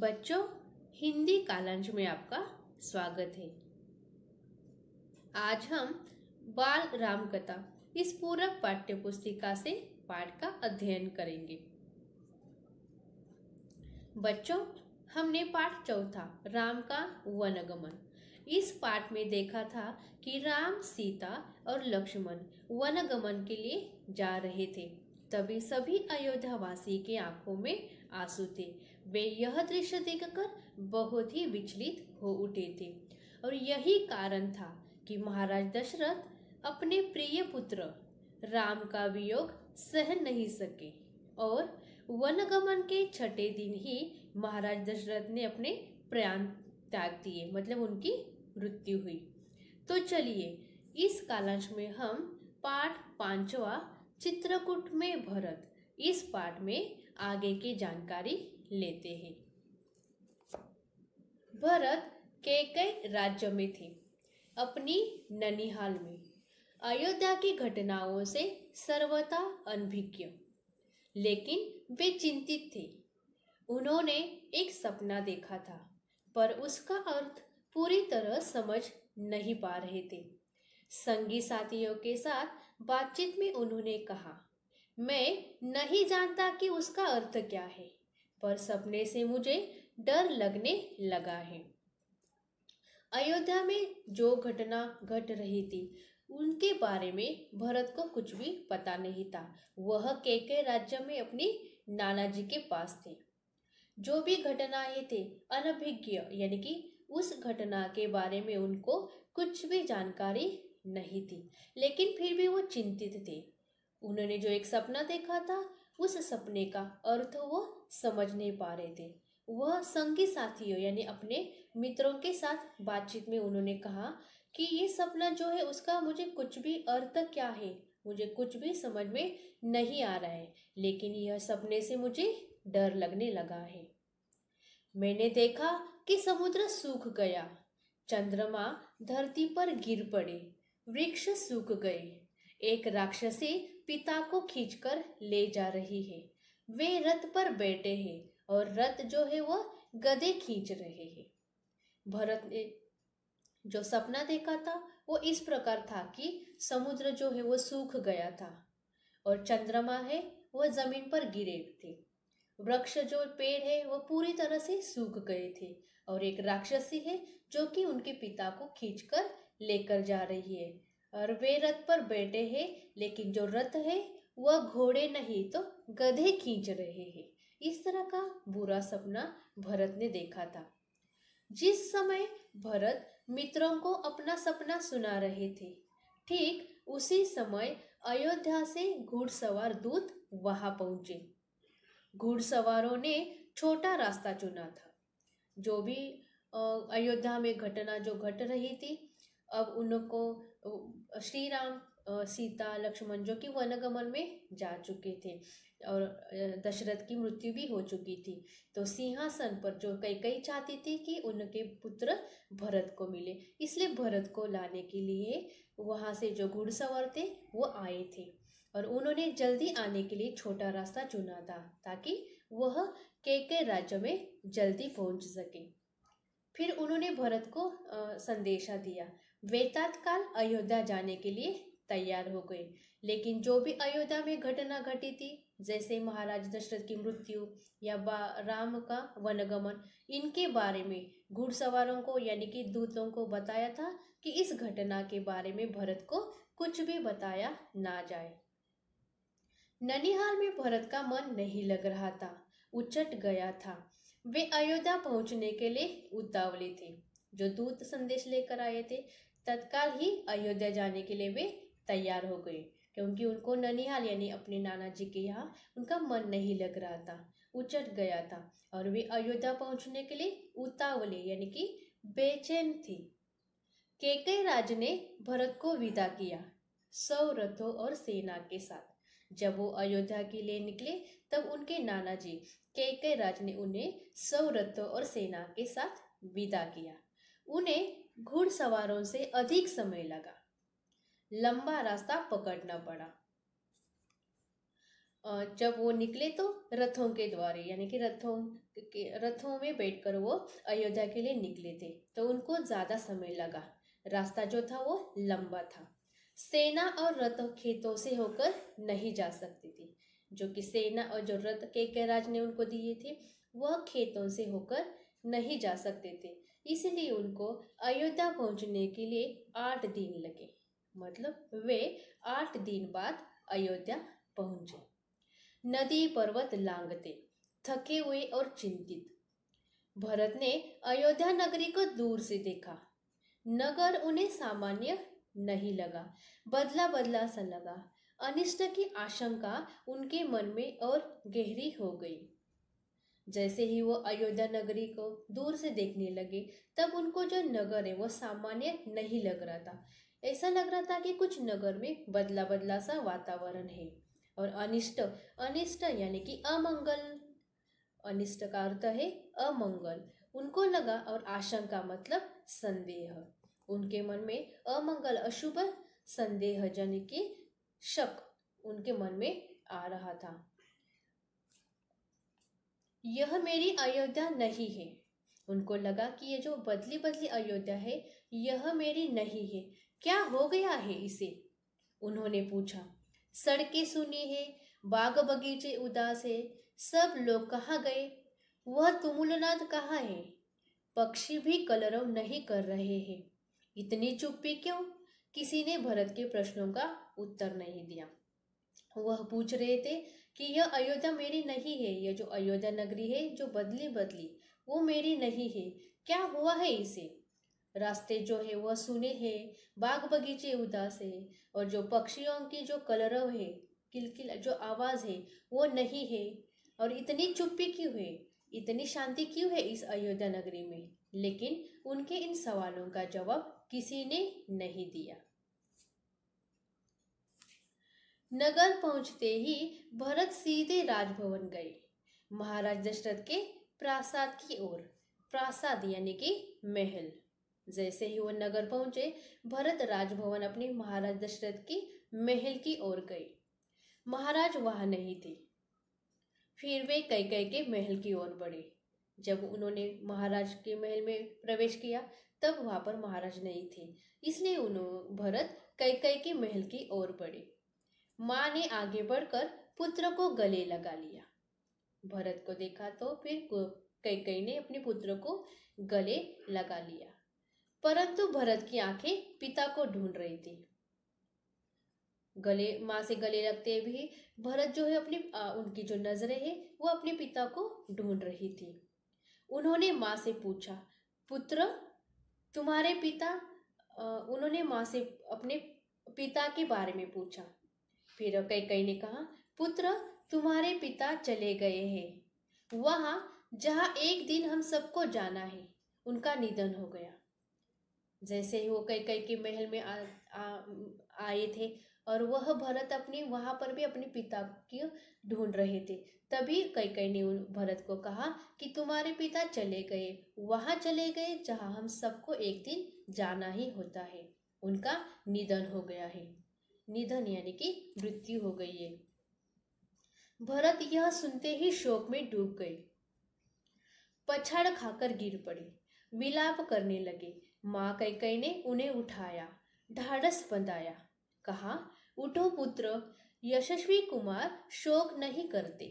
बच्चों हिंदी कालंज में आपका स्वागत है आज हम बाल राम कथा इस पूरक पाठ्य पुस्तिका से पाठ का अध्ययन करेंगे बच्चों हमने पाठ चौथा राम का वनगमन इस पाठ में देखा था कि राम सीता और लक्ष्मण वनगमन के लिए जा रहे थे तभी सभी अयोध्यावासी के आंखों में आंसू थे वे यह दृश्य देखकर बहुत ही विचलित हो उठे थे और यही कारण था कि महाराज दशरथ अपने प्रिय पुत्र राम का वियोग सह नहीं सके और वनगमन के छठे दिन ही महाराज दशरथ ने अपने प्राण त्याग दिए मतलब उनकी मृत्यु हुई तो चलिए इस कालांश में हम पाठ पांचवा चित्रकूट में भरत इस पाठ में आगे की जानकारी लेते हैं भरत के कई राज्यों में थे अपनी ननिहाल में अयोध्या की घटनाओं से सर्वथा अनभिज्ञ लेकिन वे चिंतित थे उन्होंने एक सपना देखा था पर उसका अर्थ पूरी तरह समझ नहीं पा रहे थे संगी साथियों के साथ बातचीत में उन्होंने कहा मैं नहीं जानता कि उसका अर्थ क्या है पर सपने से मुझे डर लगने लगा है अयोध्या में जो घटना घट रही थी उनके बारे में भरत को कुछ भी पता नहीं था वह के के राज्य में अपनी जी के पास थे जो भी घटनाएं थे अनभिज्ञ यानी कि उस घटना के बारे में उनको कुछ भी जानकारी नहीं थी लेकिन फिर भी वो चिंतित थे उन्होंने जो एक सपना देखा था उस सपने का अर्थ वो समझ नहीं पा रहे थे वह संगी साथियों यानी अपने मित्रों के साथ बातचीत में उन्होंने कहा कि ये सपना जो है उसका मुझे कुछ भी अर्थ क्या है मुझे कुछ भी समझ में नहीं आ रहा है लेकिन यह सपने से मुझे डर लगने लगा है मैंने देखा कि समुद्र सूख गया चंद्रमा धरती पर गिर पड़े वृक्ष सूख गए एक राक्षसी पिता को खींचकर ले जा रही है वे रथ पर बैठे हैं और रथ जो है वह गधे खींच रहे हैं भरत ने जो सपना देखा था वो इस प्रकार था कि समुद्र जो है वो सूख गया था और चंद्रमा है वह जमीन पर गिरे थे वृक्ष जो पेड़ है वो पूरी तरह से सूख गए थे और एक राक्षसी है जो कि उनके पिता को खींचकर लेकर जा रही है और वे रथ पर बैठे हैं लेकिन जो रथ है वह घोड़े नहीं तो गधे खींच रहे हैं इस तरह का बुरा सपना भरत ने देखा था जिस समय भरत मित्रों को अपना सपना सुना रहे थे ठीक उसी समय अयोध्या से घुड़सवार दूत वहां पहुंचे घुड़सवारों ने छोटा रास्ता चुना था जो भी अयोध्या में घटना जो घट रही थी अब उनको श्री राम सीता लक्ष्मण जो कि वनगमन में जा चुके थे और दशरथ की मृत्यु भी हो चुकी थी तो सिंहासन पर जो कई कई चाहती थी कि उनके पुत्र भरत को मिले इसलिए भरत को लाने के लिए वहाँ से जो घुड़सवार थे वो आए थे और उन्होंने जल्दी आने के लिए छोटा रास्ता चुना था ताकि वह के के राज्य में जल्दी पहुंच सके फिर उन्होंने भरत को संदेशा दिया वे तत्काल अयोध्या जाने के लिए तैयार हो गए लेकिन जो भी अयोध्या में घटना घटी थी जैसे महाराज दशरथ की मृत्यु या राम का वनगमन इनके बारे में घुड़सवारों को यानी कि दूतों को बताया था कि इस घटना के बारे में भरत को कुछ भी बताया ना जाए ननिहाल में भरत का मन नहीं लग रहा था उचट गया था वे अयोध्या पहुंचने के लिए उतावले थे जो दूत संदेश लेकर आए थे तत्काल ही अयोध्या जाने के लिए वे तैयार हो गए क्योंकि उनको ननिहाल यानी अपने नाना जी के यहाँ उनका मन नहीं लग रहा था उचट गया था और वे अयोध्या पहुंचने के लिए उतावले यानी कि बेचैन थे केके राज ने भरत को विदा किया सौ रथों और सेना के साथ जब वो अयोध्या के लिए निकले तब उनके नाना जी केके राज ने उन्हें सौ रथों और सेना के साथ विदा किया उन्हें घुड़सवारों से अधिक समय लगा लंबा रास्ता पकड़ना पड़ा जब वो निकले तो रथों के द्वारे यानी कि रथों के रथों में बैठकर वो अयोध्या के लिए निकले थे तो उनको ज़्यादा समय लगा रास्ता जो था वो लंबा था सेना और रथ खेतों से होकर नहीं जा सकती थी जो कि सेना और जो रथ के राज ने उनको दिए थे वह खेतों से होकर नहीं जा सकते थे इसलिए उनको अयोध्या पहुंचने के लिए आठ दिन लगे मतलब वे आठ दिन बाद अयोध्या पहुंचे नदी पर्वत लांगते थके हुए और चिंतित भरत ने अयोध्या नगरी को दूर से देखा नगर उन्हें सामान्य नहीं लगा बदला बदला सा लगा अनिष्ट की आशंका उनके मन में और गहरी हो गई जैसे ही वो अयोध्या नगरी को दूर से देखने लगे तब उनको जो नगर है वो सामान्य नहीं लग रहा था ऐसा लग रहा था कि कुछ नगर में बदला बदला सा वातावरण है और अनिष्ट अनिष्ट यानी कि अमंगल अनिष्ट का अर्थ है अमंगल उनको लगा और आशंका मतलब संदेह उनके मन में अमंगल अशुभ संदेह जन की शक उनके मन में आ रहा था यह मेरी अयोध्या नहीं है उनको लगा कि यह जो बदली बदली अयोध्या है यह मेरी नहीं है क्या हो गया है इसे उन्होंने पूछा सड़कें सुनी है बाग बगीचे उदास है सब लोग कहाँ गए वह तुमुलनाथ कहाँ है पक्षी भी कलरव नहीं कर रहे हैं इतनी चुप्पी क्यों किसी ने भरत के प्रश्नों का उत्तर नहीं दिया वह पूछ रहे थे कि यह अयोध्या मेरी नहीं है यह जो अयोध्या नगरी है जो बदली बदली वो मेरी नहीं है क्या हुआ है इसे रास्ते जो है वह सुने हैं बाग बगीचे उदास है और जो पक्षियों की जो कलरव है किलकिल जो आवाज़ है वो नहीं है और इतनी चुप्पी क्यों है इतनी शांति क्यों है इस अयोध्या नगरी में लेकिन उनके इन सवालों का जवाब किसी ने नहीं दिया नगर पहुंचते ही भरत सीधे राजभवन गए महाराज दशरथ के प्रासाद की ओर प्रासाद यानी कि महल जैसे ही वो नगर पहुंचे भरत राजभवन अपने महाराज दशरथ की महल की ओर गए महाराज वहां नहीं थे फिर वे कई कई के महल की ओर बढ़े जब उन्होंने महाराज के महल में प्रवेश किया तब वहां पर महाराज नहीं थे इसलिए उन्होंने भरत कई कई के महल की ओर बढ़े माँ ने आगे बढ़कर पुत्र को गले लगा लिया भरत को देखा तो फिर कई कई ने अपने पुत्र को गले लगा लिया परंतु भरत की आंखें पिता को ढूंढ रही थी गले माँ से गले लगते भी भरत जो है अपनी आ, उनकी जो नजरें है वो अपने पिता को ढूंढ रही थी उन्होंने माँ से पूछा पुत्र तुम्हारे पिता आ, उन्होंने माँ से अपने पिता के बारे में पूछा फिर कैकई ने कहा पुत्र तुम्हारे पिता चले गए हैं वहाँ जहाँ एक दिन हम सबको जाना है उनका निधन हो गया जैसे ही वो कई कई के महल में आए थे और वह भरत अपने वहाँ पर भी अपने पिता की ढूंढ रहे थे तभी कई कई ने उन भरत को कहा कि तुम्हारे पिता चले गए वहाँ चले गए जहाँ हम सबको एक दिन जाना ही होता है उनका निधन हो गया है निधन यानी कि मृत्यु हो गई है भरत यह सुनते ही शोक में डूब गए पछाड़ खाकर गिर पड़े मिलाप करने लगे माँ कैकई ने उन्हें उठाया ढाड़स बंधाया कहा उठो पुत्र यशस्वी कुमार शोक नहीं करते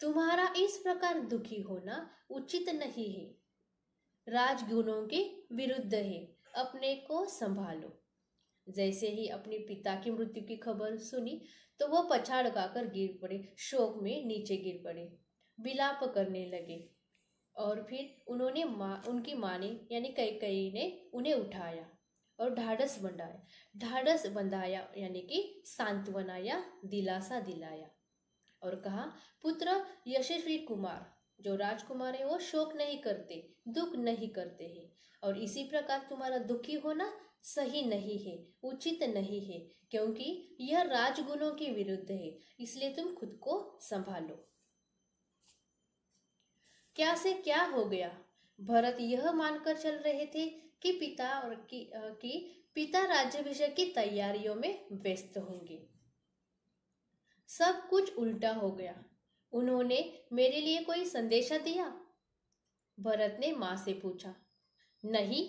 तुम्हारा इस प्रकार दुखी होना उचित नहीं है राजगुणों के विरुद्ध है अपने को संभालो जैसे ही अपने पिता की मृत्यु की खबर सुनी तो वह पछाड़ खाकर गिर पड़े शोक में नीचे गिर पड़े बिलाप करने लगे और फिर उन्होंने माँ उनकी माँ ने यानी कई कई ने उन्हें उठाया और ढाढ़स बंधाया ढाढ़स बंधाया यानी कि सांत्वना या दिलासा दिलाया और कहा पुत्र यशस्वी कुमार जो राजकुमार है वो शोक नहीं करते दुख नहीं करते हैं और इसी प्रकार तुम्हारा दुखी होना सही नहीं है उचित नहीं है क्योंकि यह राजगुणों के विरुद्ध है इसलिए तुम खुद को संभालो क्या से क्या हो गया भरत यह मानकर चल रहे थे कि पिता और कि, पिता राज्यभिषेक की तैयारियों में व्यस्त होंगे सब कुछ उल्टा हो गया उन्होंने मेरे लिए कोई संदेशा दिया भरत ने माँ से पूछा नहीं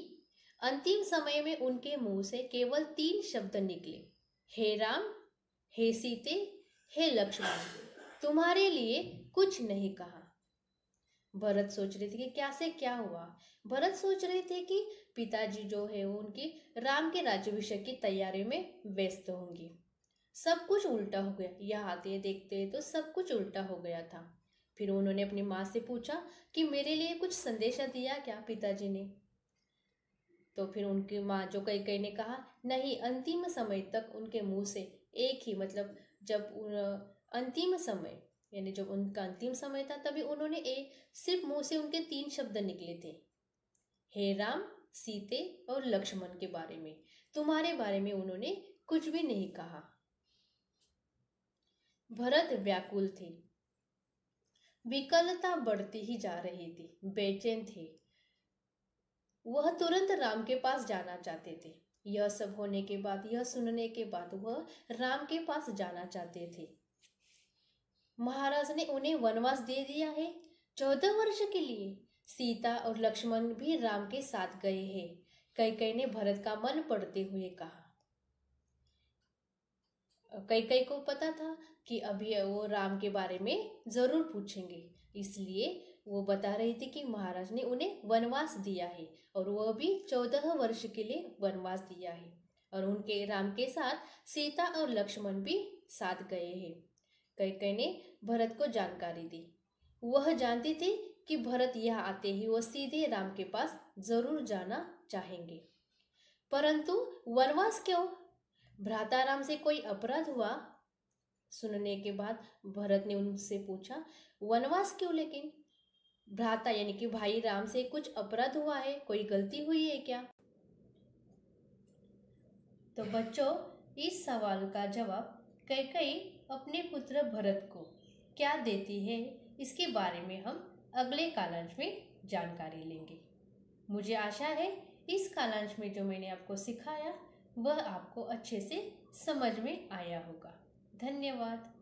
अंतिम समय में उनके मुंह से केवल तीन शब्द निकले हे राम हे सीते हे लक्ष्मण तुम्हारे लिए कुछ नहीं कहा भरत सोच रहे थे कि क्या से क्या हुआ भरत सोच रहे थे कि पिताजी जो है वो उनकी राम के राज्यभिषेक की तैयारी में व्यस्त होंगी सब कुछ उल्टा हो गया यह आते देखते तो सब कुछ उल्टा हो गया था फिर उन्होंने अपनी माँ से पूछा कि मेरे लिए कुछ संदेशा दिया क्या पिताजी ने तो फिर उनकी माँ जो कई कई ने कहा नहीं अंतिम समय तक उनके मुंह से एक ही मतलब जब अंतिम समय यानी जब उनका अंतिम समय था तभी उन्होंने एक सिर्फ मुंह से उनके तीन शब्द निकले थे हे राम सीते और लक्ष्मण के बारे में तुम्हारे बारे में उन्होंने कुछ भी नहीं कहा भरत व्याकुल थे विकलता बढ़ती ही जा रही थी बेचैन थे वह तुरंत राम के पास जाना चाहते थे यह सब होने के बाद यह सुनने के बाद वह राम के पास जाना चाहते थे महाराज ने उन्हें वनवास दे दिया है चौदह वर्ष के लिए सीता और लक्ष्मण भी राम के साथ गए हैं कई ने भरत का मन पढ़ते हुए कहा कई कई को पता था कि अभी वो राम के बारे में जरूर पूछेंगे इसलिए वो बता रही थी कि महाराज ने उन्हें वनवास दिया है और वह भी चौदह वर्ष के लिए वनवास दिया है और उनके राम के साथ सीता और लक्ष्मण भी साथ गए हैं कई ने भरत को जानकारी दी वह जानती थी कि भरत यह आते ही वह सीधे राम के पास जरूर जाना चाहेंगे परंतु वनवास क्यों भ्राता राम से कोई अपराध हुआ सुनने के बाद भरत ने उनसे पूछा वनवास क्यों लेकिन भ्राता यानी कि भाई राम से कुछ अपराध हुआ है कोई गलती हुई है क्या तो बच्चों इस सवाल का जवाब कई कई अपने पुत्र भरत को क्या देती है इसके बारे में हम अगले कालांश में जानकारी लेंगे मुझे आशा है इस कालांश में जो मैंने आपको सिखाया वह आपको अच्छे से समझ में आया होगा धन्यवाद